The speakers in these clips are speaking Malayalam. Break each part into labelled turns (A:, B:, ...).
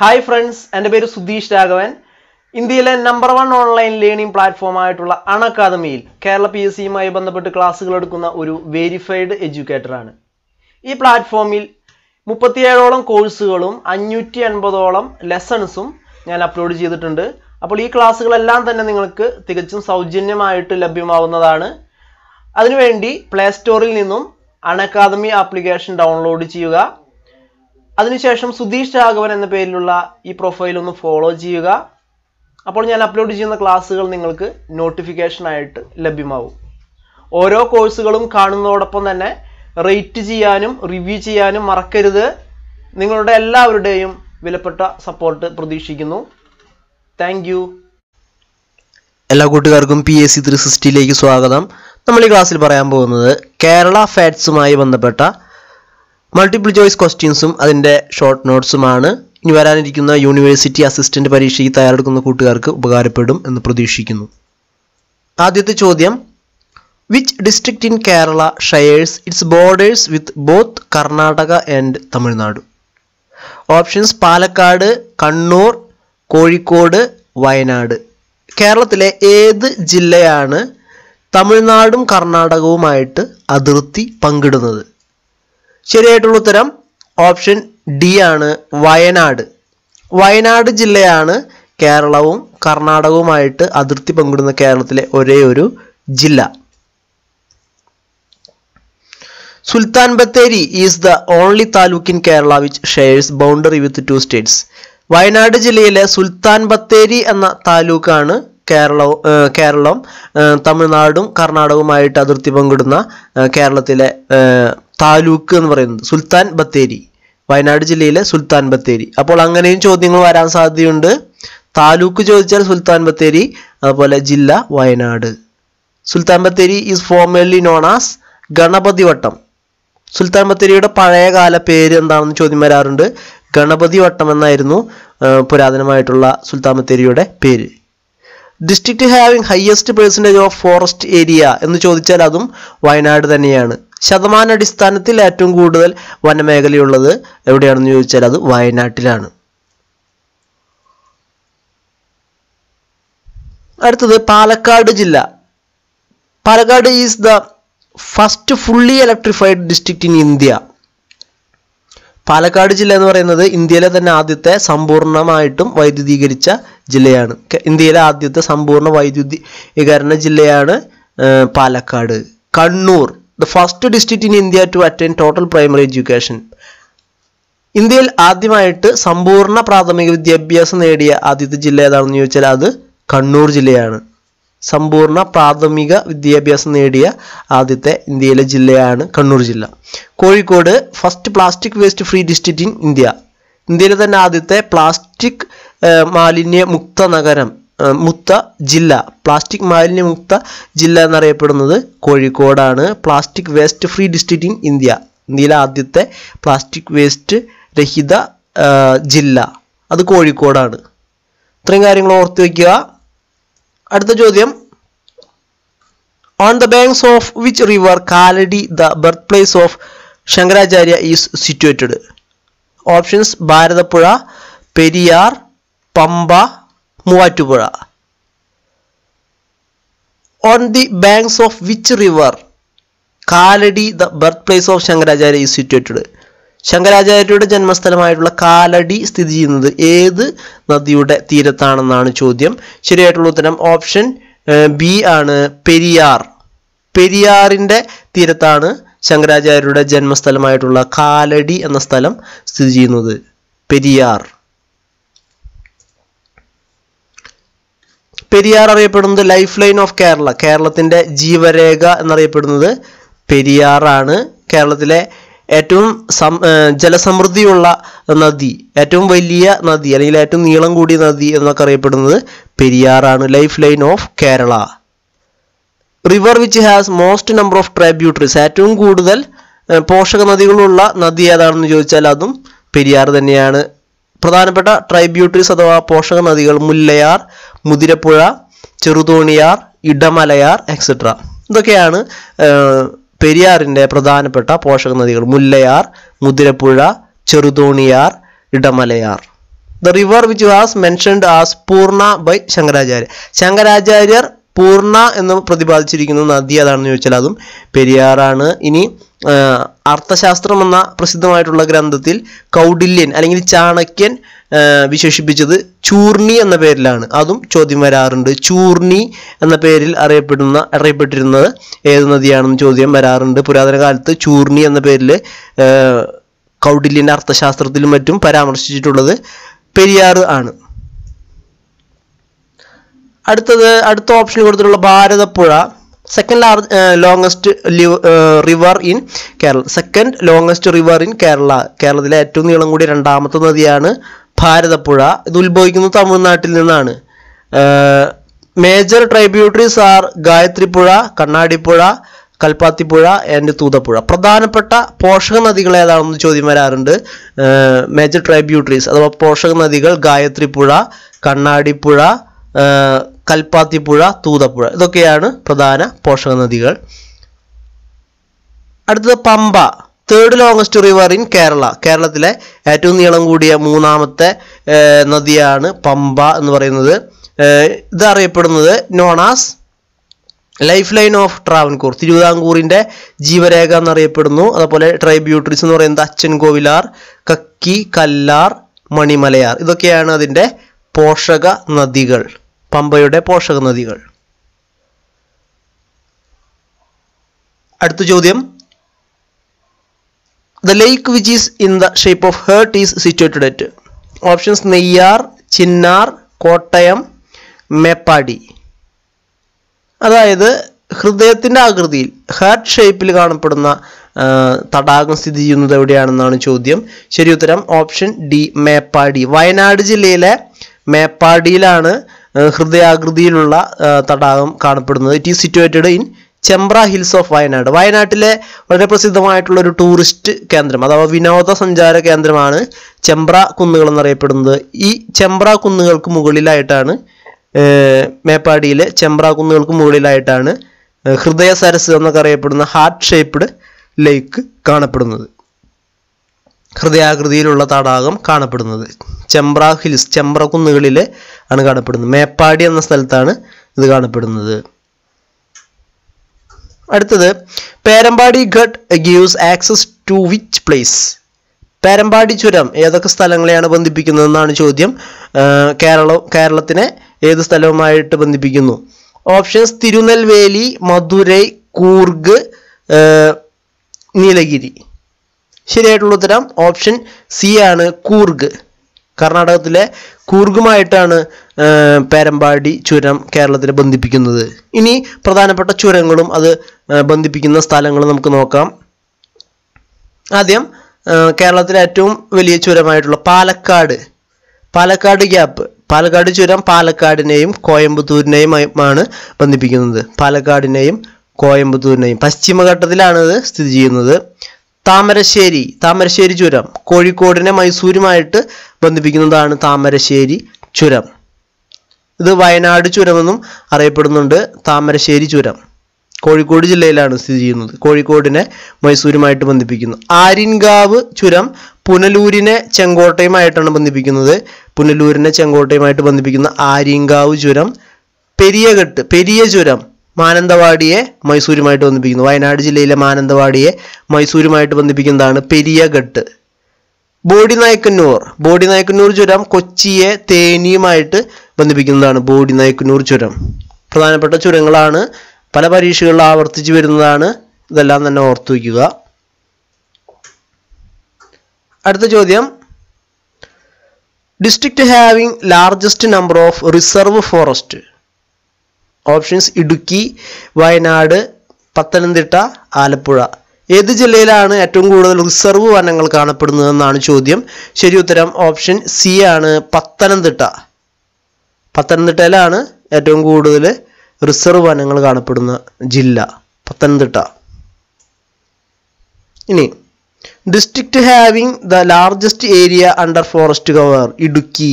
A: ഹായ് ഫ്രണ്ട്സ് എൻ്റെ പേര് സുധീഷ് രാഘവൻ ഇന്ത്യയിലെ number one online learning platform അൺ അക്കാദമിയിൽ കേരള പി എസ് സിയുമായി ബന്ധപ്പെട്ട് ക്ലാസ്സുകൾ എടുക്കുന്ന ഒരു വെരിഫൈഡ് എഡ്യൂക്കേറ്ററാണ് ഈ പ്ലാറ്റ്ഫോമിൽ മുപ്പത്തിയേഴോളം കോഴ്സുകളും അഞ്ഞൂറ്റി അൻപതോളം ലെസൺസും ഞാൻ അപ്ലോഡ് ചെയ്തിട്ടുണ്ട് അപ്പോൾ ഈ ക്ലാസ്സുകളെല്ലാം തന്നെ നിങ്ങൾക്ക് തികച്ചും സൗജന്യമായിട്ട് ലഭ്യമാവുന്നതാണ് അതിനുവേണ്ടി പ്ലേ സ്റ്റോറിൽ നിന്നും അൺ അക്കാദമി ആപ്ലിക്കേഷൻ ഡൗൺലോഡ് ചെയ്യുക അതിനുശേഷം സുധീഷ് രാഘവൻ എന്ന പേരിലുള്ള ഈ പ്രൊഫൈൽ ഒന്ന് ഫോളോ ചെയ്യുക അപ്പോൾ ഞാൻ അപ്ലോഡ് ചെയ്യുന്ന ക്ലാസ്സുകൾ നിങ്ങൾക്ക് നോട്ടിഫിക്കേഷനായിട്ട് ലഭ്യമാവും ഓരോ കോഴ്സുകളും കാണുന്നതോടൊപ്പം തന്നെ റേറ്റ് ചെയ്യാനും റിവ്യൂ ചെയ്യാനും മറക്കരുത് നിങ്ങളുടെ എല്ലാവരുടെയും വിലപ്പെട്ട സപ്പോർട്ട് പ്രതീക്ഷിക്കുന്നു താങ്ക് എല്ലാ കൂട്ടുകാർക്കും പി എസ് സി ത്രീ സിക്സ്റ്റിയിലേക്ക് സ്വാഗതം നമ്മൾ ഈ ക്ലാസ്സിൽ പറയാൻ പോകുന്നത് കേരള ഫാറ്റ്സുമായി ബന്ധപ്പെട്ട മൾട്ടിപ്പിൾ ചോയ്സ് ക്വസ്റ്റ്യൻസും അതിൻ്റെ ഷോർട്ട് നോട്ട്സുമാണ് ഇനി വരാനിരിക്കുന്ന യൂണിവേഴ്സിറ്റി അസിസ്റ്റൻ്റ് പരീക്ഷയ്ക്ക് തയ്യാറെടുക്കുന്ന കൂട്ടുകാർക്ക് ഉപകാരപ്പെടും എന്ന് പ്രതീക്ഷിക്കുന്നു ആദ്യത്തെ ചോദ്യം which district in Kerala shares its borders with both Karnataka and Tamil Nadu options Palakkad Kannur Kozhikode Wayanad കേരളത്തിലെ ഏത് ജില്ലയാണ് തമിഴ്നാടും കർണാടകവുമായിട്ട് അതിർത്തി പങ്കിടുന്നത് ശരിയായിട്ടുള്ള ഉത്തരം ഓപ്ഷൻ ഡി ആണ് വയനാട് വയനാട് ജില്ലയാണ് കേരളവും കർണാടകവുമായിട്ട് അതിർത്തി പങ്കിടുന്ന കേരളത്തിലെ ഒരേ ഒരു ജില്ല Sultan Bathery is the only taluk in Kerala which shares boundary with two states Wayanad ജില്ലയിലെ സുൽത്താൻ ബത്തേരി എന്ന താലൂക്കാണ് കേരളവും കേരളം തമിഴ്നാടും കർണാടകവുമായിട്ട് അതിർത്തി പങ്കിടുന്ന കേരളത്തിലെ താലൂക്ക് എന്ന് പറയുന്നത് സുൽത്താൻ ബത്തേരി വയനാട് ജില്ലയിലെ സുൽത്താൻ ബത്തേരി അപ്പോൾ അങ്ങനെയും ചോദ്യങ്ങൾ വരാൻ സാധ്യതയുണ്ട് താലൂക്ക് ചോദിച്ചാൽ സുൽത്താൻ ബത്തേരി അതുപോലെ ജില്ല Wayanad Sultan Bathery is formerly known as Ganapathi Vattam Sultan ബത്തേരിയുടെ പഴയകാല പേര് എന്താണെന്ന് ചോദ്യം വരാറുണ്ട് ഗണപതി വട്ടം എന്നായിരുന്നു പുരാതനമായിട്ടുള്ള സുൽത്താൻ ബത്തേരിയുടെ പേര് district having highest percentage of forest area എന്ന് ചോദിച്ചാൽ അതും വയനാട് തന്നെയാണ് അടിസ്ഥാനത്തിൽ ഏറ്റവും കൂടുതൽ വനമേഖലയുള്ളത് എവിടെയാണെന്ന് ചോദിച്ചാൽ അത് വയനാട്ടിലാണ് അടുത്തത് പാലക്കാട് ജില്ല Palakkad is the first fully electrified district in India Palakkad ജില്ല എന്ന് പറയുന്നത് ഇന്ത്യയിലെ തന്നെ ആദ്യത്തെ സമ്പൂർണ്ണമായിട്ടും വൈദ്യുതീകരിച്ച ജില്ലയാണ് ഇന്ത്യയിലെ ആദ്യത്തെ സമ്പൂർണ്ണ വൈദ്യുതീകരണ ജില്ലയാണ് Palakkad Kannur the first district in India to attend total primary education ഇന്ത്യയിൽ ആദ്യമായിട്ട് സമ്പൂർണ്ണ പ്രാഥമിക വിദ്യാഭ്യാസം നേടിയ ആദ്യത്തെ ജില്ല ഏതാണെന്ന് ചോദിച്ചാൽ അത് കണ്ണൂർ ജില്ലയാണ് സമ്പൂർണ്ണ പ്രാഥമിക വിദ്യാഭ്യാസം നേടിയ ആദ്യത്തെ ഇന്ത്യയിലെ ജില്ലയാണ് കണ്ണൂർ ജില്ല Kozhikode first plastic waste free district in India ഇന്ത്യയിലെ തന്നെ ആദ്യത്തെ പ്ലാസ്റ്റിക് മാലിന്യ മുക്ത നഗരം മുക്ത ജില്ല പ്ലാസ്റ്റിക് മാലിന്യമുക്ത ജില്ല എന്നറിയപ്പെടുന്നത് കോഴിക്കോടാണ് plastic waste free district in India ഇന്ത്യയിലെ ആദ്യത്തെ പ്ലാസ്റ്റിക് വേസ്റ്റ് രഹിത ജില്ല അത് കോഴിക്കോടാണ് ഇത്രയും കാര്യങ്ങൾ ഓർത്തു വയ്ക്കുക അടുത്ത ചോദ്യം on the banks of which river Kalady the birth place of Shankaracharya is situated options Bharathappuzha Periyar Pamba Muvattupuzha on the banks of which river Kalady the birth place of Shankaracharya is situated ശങ്കരാചാര്യരുടെ ജന്മസ്ഥലമായിട്ടുള്ള കാലടി സ്ഥിതി ചെയ്യുന്നത് ഏത് നദിയുടെ തീരത്താണെന്നാണ് ചോദ്യം ശരിയായിട്ടുള്ള ഉത്തരം ഓപ്ഷൻ ബി ആണ് പെരിയാർ പെരിയാറിൻ്റെ തീരത്താണ് ശങ്കരാചാര്യരുടെ ജന്മസ്ഥലമായിട്ടുള്ള കാലടി എന്ന സ്ഥലം സ്ഥിതി ചെയ്യുന്നത് പെരിയാർ പെരിയാർ അറിയപ്പെടുന്നത് ലൈഫ് ലൈൻ ഓഫ് കേരള കേരളത്തിൻ്റെ ജീവരേഖ എന്നറിയപ്പെടുന്നത് പെരിയാറാണ് കേരളത്തിലെ ഏറ്റവും സം ജലസമൃദ്ധിയുള്ള നദി ഏറ്റവും വലിയ നദി അല്ലെങ്കിൽ ഏറ്റവും നീളം കൂടിയ നദി എന്നൊക്കെ അറിയപ്പെടുന്നത് പെരിയാറാണ് life line of Kerala river which has most number of tributaries ഏറ്റവും കൂടുതൽ പോഷക നദികളുള്ള നദി ഏതാണെന്ന് ചോദിച്ചാൽ അതും പെരിയാർ തന്നെയാണ് പ്രധാനപ്പെട്ട ട്രൈബ്യൂട്ടറീസ് അഥവാ പോഷക നദികൾ മുല്ലയാർ മുതിരപ്പുഴ ചെറുതോണിയാർ ഇടമലയാർ എക്സെട്ര ഇതൊക്കെയാണ് പെരിയാറിൻ്റെ പ്രധാനപ്പെട്ട പോഷക നദികൾ Mullayar Muthirappuzha Cheruthoniyar Idamalayar the river which was mentioned as Purna by Shankaracharya ശങ്കരാചാര്യർ പൂർണ എന്ന് പ്രതിപാദിച്ചിരിക്കുന്ന നദി അതാണെന്ന് ചോദിച്ചാൽ അതും പെരിയാറാണ് ഇനി അർത്ഥശാസ്ത്രം എന്ന പ്രസിദ്ധമായിട്ടുള്ള ഗ്രന്ഥത്തിൽ കൗഡില്യൻ അല്ലെങ്കിൽ ചാണക്യൻ വിശേഷിപ്പിച്ചത് ചൂർണി എന്ന പേരിലാണ് അതും ചോദ്യം വരാറുണ്ട് ചൂർണി എന്ന പേരിൽ അറിയപ്പെടുന്ന അറിയപ്പെട്ടിരുന്നത് ഏത് നദിയാണെന്ന് ചോദ്യം വരാറുണ്ട് പുരാതന കാലത്ത് ചൂർണി എന്ന പേരിൽ കൗഡില്യൻ്റെ അർത്ഥശാസ്ത്രത്തിലും മറ്റും പരാമർശിച്ചിട്ടുള്ളത് പെരിയാർ ആണ് അടുത്തത് അടുത്ത ഓപ്ഷനിൽ കൊടുത്തിട്ടുള്ള Bharathappuzha second large longest river in Kerala second longest river in Kerala കേരളത്തിലെ ഏറ്റവും നീളം കൂടിയ രണ്ടാമത്തെ നദിയാണ് ഭാരതപ്പുഴ ഇത് ഉത്ഭവിക്കുന്നത് തമിഴ്നാട്ടിൽ നിന്നാണ് major tributaries are Gayathripuzha Kannadipuzha Kalpathipuzha and Thoothapuzha പ്രധാനപ്പെട്ട പോഷക നദികൾ ഏതാണെന്ന് ചോദ്യം വരാറുണ്ട് മേജർ uh, ട്രൈബ്യൂട്ടറീസ് അഥവാ പോഷക നദികൾ ഗായത്രിപ്പുഴ കണ്ണാടിപ്പുഴ uh, കൽപ്പാത്തിപ്പുഴ തൂതപ്പുഴ ഇതൊക്കെയാണ് പ്രധാന പോഷക നദികൾ അടുത്തത് Pamba third longest river in Kerala കേരളത്തിലെ ഏറ്റവും നീളം കൂടിയ മൂന്നാമത്തെ നദിയാണ് പമ്പ എന്ന് പറയുന്നത് ഇത് known as life line of Travancore തിരുവിതാംകൂറിൻ്റെ ജീവരേഖ എന്നറിയപ്പെടുന്നു അതുപോലെ ട്രൈബ്യൂട്ടറീസ് എന്ന് പറയുന്നത് അച്ഛൻ കോവിലാർ കക്കി കല്ലാർ മണിമലയാർ ഇതൊക്കെയാണ് അതിൻ്റെ പോഷക നദികൾ പമ്പയുടെ പോഷക നദികൾ അടുത്ത ചോദ്യം the lake which is in the shape of heart is situated at options Neyyar Chinnar Kottayam Meppadi അതായത് ഹൃദയത്തിൻ്റെ ആകൃതിയിൽ ഹാർട്ട് ഷേപ്പിൽ കാണപ്പെടുന്ന തടാകം സ്ഥിതി ചെയ്യുന്നത് എവിടെയാണെന്നാണ് ചോദ്യം ശരി ഉത്തരം ഓപ്ഷൻ ഡി മേപ്പാടി വയനാട് ജില്ലയിലെ മേപ്പാടിയിലാണ് ഹൃദയാകൃതിയിലുള്ള തടാകം കാണപ്പെടുന്നത് it is situated in Chembra hills of Wayanad വയനാട്ടിലെ വളരെ പ്രസിദ്ധമായിട്ടുള്ള ഒരു ടൂറിസ്റ്റ് കേന്ദ്രം അഥവാ വിനോദസഞ്ചാര കേന്ദ്രമാണ് ചെമ്പ്ര കുന്നുകൾ എന്നറിയപ്പെടുന്നത് ഈ ചെമ്പ്ര കുന്നുകൾക്ക് മുകളിലായിട്ടാണ് മേപ്പാടിയിലെ ചെമ്പ്ര കുന്നുകൾക്ക് മുകളിലായിട്ടാണ് ഹൃദയ സരസ് എന്നൊക്കെ അറിയപ്പെടുന്ന ഹാർട്ട് ഷേപ്പ്ഡ് ലേക്ക് കാണപ്പെടുന്നത് ഹൃദയാകൃതിയിലുള്ള തടാകം കാണപ്പെടുന്നത് ചെമ്പ്ര ഹിൽസ് ചെമ്പ്ര കുന്നുകളിൽ ആണ് കാണപ്പെടുന്നത് മേപ്പാടി എന്ന സ്ഥലത്താണ് ഇത് കാണപ്പെടുന്നത് അടുത്തത് Perambadi ghat gives access to which place Perambadi ചുരം ഏതൊക്കെ സ്ഥലങ്ങളെയാണ് ബന്ധിപ്പിക്കുന്നതെന്നാണ് ചോദ്യം കേരള കേരളത്തിനെ ഏത് സ്ഥലവുമായിട്ട് ബന്ധിപ്പിക്കുന്നു ഓപ്ഷൻസ് തിരുനെൽവേലി മധുരൈ കൂർഗ് നീലഗിരി ശരിയായിട്ടുള്ള ഉത്തരം ഓപ്ഷൻ സി ആണ് കൂർഗ് കർണാടകത്തിലെ കൂർഗുമായിട്ടാണ് പേരമ്പാടി ചുരം കേരളത്തിൽ ബന്ധിപ്പിക്കുന്നത് ഇനി പ്രധാനപ്പെട്ട ചുരങ്ങളും അത് ബന്ധിപ്പിക്കുന്ന സ്ഥലങ്ങളും നമുക്ക് നോക്കാം ആദ്യം കേരളത്തിലെ ഏറ്റവും വലിയ ചുരമായിട്ടുള്ള പാലക്കാട് പാലക്കാട് ഗ്യാപ്പ് പാലക്കാട് ചുരം പാലക്കാടിനെയും ആണ് ബന്ധിപ്പിക്കുന്നത് പാലക്കാടിനെയും കോയമ്പത്തൂരിനെയും അത് സ്ഥിതി ചെയ്യുന്നത് താമരശ്ശേരി താമരശ്ശേരി ചുരം കോഴിക്കോടിനെ മൈസൂരുമായിട്ട് ബന്ധിപ്പിക്കുന്നതാണ് താമരശ്ശേരി ചുരം ഇത് വയനാട് ചുരമെന്നും അറിയപ്പെടുന്നുണ്ട് താമരശ്ശേരി ചുരം കോഴിക്കോട് ജില്ലയിലാണ് സ്ഥിതി ചെയ്യുന്നത് കോഴിക്കോടിനെ മൈസൂരുമായിട്ട് ബന്ധിപ്പിക്കുന്നു ആര്യൻകാവ് ചുരം പുനലൂരിനെ ചെങ്കോട്ടയുമായിട്ടാണ് ബന്ധിപ്പിക്കുന്നത് പുനലൂരിനെ ചെങ്കോട്ടയുമായിട്ട് ബന്ധിപ്പിക്കുന്ന ആര്യൻകാവ് ചുരം പെരിയകെട്ട് പെരിയ ചുരം മാനന്തവാടിയെ മൈസൂരുമായിട്ട് ബന്ധിപ്പിക്കുന്നു വയനാട് ജില്ലയിലെ മാനന്തവാടിയെ മൈസൂരുമായിട്ട് ബന്ധിപ്പിക്കുന്നതാണ് പെരിയഘട്ട് ബോഡി നായക്കന്നൂർ ബോഡി നായക്കന്നൂർ ചുരം കൊച്ചിയെ തേനിയുമായിട്ട് ബന്ധിപ്പിക്കുന്നതാണ് ബോഡി നായക്കന്നൂർ ചുരം പ്രധാനപ്പെട്ട ചുരങ്ങളാണ് പല പരീക്ഷകളിൽ ആവർത്തിച്ച് വരുന്നതാണ് ഇതെല്ലാം തന്നെ ഓർത്തു വയ്ക്കുക അടുത്ത ചോദ്യം district having largest number of reserve forest options Idukki Wayanad Pathanamthitta Alappuzha ഏത് ജില്ലയിലാണ് ഏറ്റവും കൂടുതൽ റിസർവ് വനങ്ങൾ കാണപ്പെടുന്നതെന്നാണ് ചോദ്യം ശരി ഉത്തരം ഓപ്ഷൻ സി ആണ് പത്തനംതിട്ട പത്തനംതിട്ടയിലാണ് ഏറ്റവും കൂടുതൽ റിസർവ് വനങ്ങൾ കാണപ്പെടുന്ന ജില്ല പത്തനംതിട്ട ഇനി district having the largest area under forest cover Idukki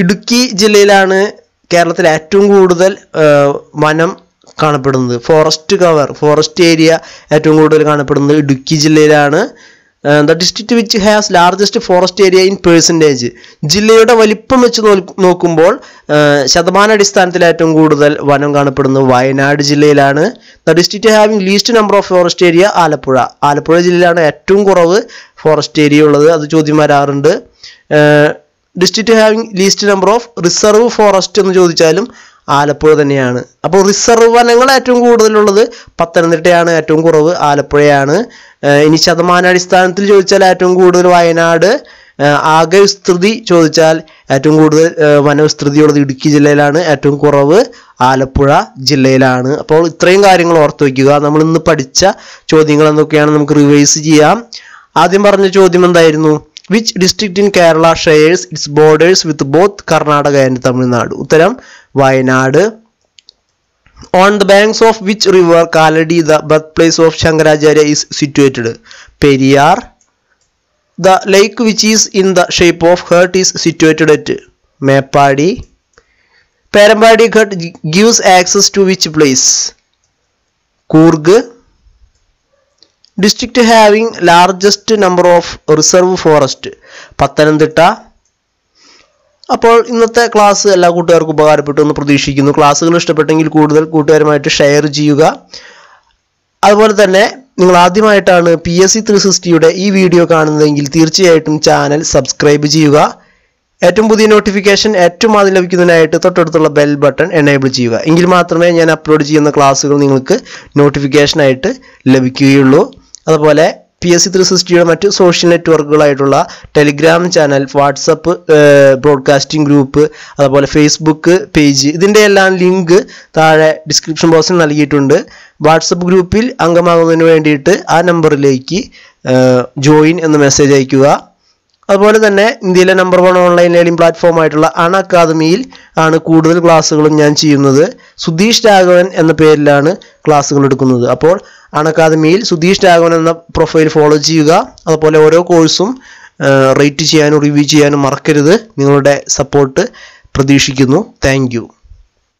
A: Idukki ജില്ലയിലാണ് കേരളത്തിൽ ഏറ്റവും കൂടുതൽ വനം കാണപ്പെടുന്നത് ഫോറസ്റ്റ് കവർ ഫോറസ്റ്റ് ഏരിയ ഏറ്റവും കൂടുതൽ കാണപ്പെടുന്നത് ഇടുക്കി ജില്ലയിലാണ് the district which has largest forest area in percentage ജില്ലയുടെ വലിപ്പം വെച്ച് നോക്കുമ്പോൾ ശതമാന അടിസ്ഥാനത്തിൽ ഏറ്റവും കൂടുതൽ വനം കാണപ്പെടുന്നത് വയനാട് ജില്ലയിലാണ് the district having least number of forest area Alappuzha Alappuzha ജില്ലയിലാണ് ഏറ്റവും കുറവ് ഫോറസ്റ്റ് ഏരിയ ഉള്ളത് അത് ചോദ്യം വരാറുണ്ട് district having least number of reserve forest എന്ന് ചോദിച്ചാലും ആലപ്പുഴ തന്നെയാണ് അപ്പോൾ റിസർവ് വനങ്ങൾ ഏറ്റവും കൂടുതലുള്ളത് പത്തനംതിട്ടയാണ് ഏറ്റവും കുറവ് ആലപ്പുഴയാണ് ഇനി ശതമാനാടിസ്ഥാനത്തിൽ ചോദിച്ചാൽ ഏറ്റവും കൂടുതൽ വയനാട് ആകെ വിസ്തൃതി ചോദിച്ചാൽ ഏറ്റവും കൂടുതൽ വനവിസ്തൃതിയുള്ളത് ഇടുക്കി ജില്ലയിലാണ് ഏറ്റവും കുറവ് ആലപ്പുഴ ജില്ലയിലാണ് അപ്പോൾ ഇത്രയും കാര്യങ്ങൾ ഓർത്ത് വയ്ക്കുക നമ്മൾ ഇന്ന് പഠിച്ച ചോദ്യങ്ങൾ എന്തൊക്കെയാണ് നമുക്ക് റിവൈസ് ചെയ്യാം ആദ്യം പറഞ്ഞ ചോദ്യം എന്തായിരുന്നു which district in Kerala shares its borders with both Karnataka and Tamil Nadu ഉത്തരം Wayanad on the banks of which river Kalady the birth place of Shankaracharya is situated Periyar the lake which is in the shape of heart is situated at Meppadi Perambadi ghat gives access to which place Coorg district having largest number of reserve forest Pathanamthitta അപ്പോൾ ഇന്നത്തെ ക്ലാസ് എല്ലാ കൂട്ടുകാർക്കും ഉപകാരപ്പെട്ടു എന്ന് പ്രതീക്ഷിക്കുന്നു ക്ലാസ്സുകൾ ഇഷ്ടപ്പെട്ടെങ്കിൽ കൂടുതൽ കൂട്ടുകാരുമായിട്ട് ഷെയർ ചെയ്യുക അതുപോലെ തന്നെ നിങ്ങൾ ആദ്യമായിട്ടാണ് പി എസ് സി ത്രീ സിക്സ്റ്റിയുടെ ഈ വീഡിയോ കാണുന്നതെങ്കിൽ തീർച്ചയായിട്ടും ചാനൽ സബ്സ്ക്രൈബ് ചെയ്യുക ഏറ്റവും പുതിയ നോട്ടിഫിക്കേഷൻ ഏറ്റവും ആദ്യം ലഭിക്കുന്നതിനായിട്ട് തൊട്ടടുത്തുള്ള ബെൽ ബട്ടൺ എനേബിൾ ചെയ്യുക എങ്കിൽ മാത്രമേ ഞാൻ അപ്ലോഡ് ചെയ്യുന്ന ക്ലാസ്സുകൾ നിങ്ങൾക്ക് നോട്ടിഫിക്കേഷനായിട്ട് ലഭിക്കുകയുള്ളൂ അതുപോലെ പി എസ് സി ത്രീ സിക്സ്റ്റിയുടെ മറ്റ് സോഷ്യൽ നെറ്റ്വർക്കുകളായിട്ടുള്ള Telegram channel WhatsApp broadcasting group അതുപോലെ ഫേസ്ബുക്ക് പേജ് ഇതിൻ്റെ എല്ലാം ലിങ്ക് താഴെ ഡിസ്ക്രിപ്ഷൻ ബോക്സിൽ നൽകിയിട്ടുണ്ട് വാട്സപ്പ് ഗ്രൂപ്പിൽ അംഗമാകുന്നതിന് വേണ്ടിയിട്ട് ആ നമ്പറിലേക്ക് ജോയിൻ എന്ന മെസ്സേജ് അയയ്ക്കുക അതുപോലെ തന്നെ ഇന്ത്യയിലെ നമ്പർ വൺ ഓൺലൈൻ ലേണിംഗ് ആയിട്ടുള്ള അൺ അക്കാദമിയിൽ ആണ് കൂടുതൽ ക്ലാസ്സുകളും ഞാൻ ചെയ്യുന്നത് സുധീഷ് രാഘവൻ എന്ന പേരിലാണ് ക്ലാസ്സുകൾ എടുക്കുന്നത് അപ്പോൾ അൺ അക്കാദമിയിൽ സുധീഷ് രാഘവൻ എന്ന പ്രൊഫൈൽ ഫോളോ ചെയ്യുക അതുപോലെ ഓരോ കോഴ്സും റേറ്റ് ചെയ്യാനും റിവ്യൂ ചെയ്യാനും മറക്കരുത് നിങ്ങളുടെ സപ്പോർട്ട് പ്രതീക്ഷിക്കുന്നു താങ്ക്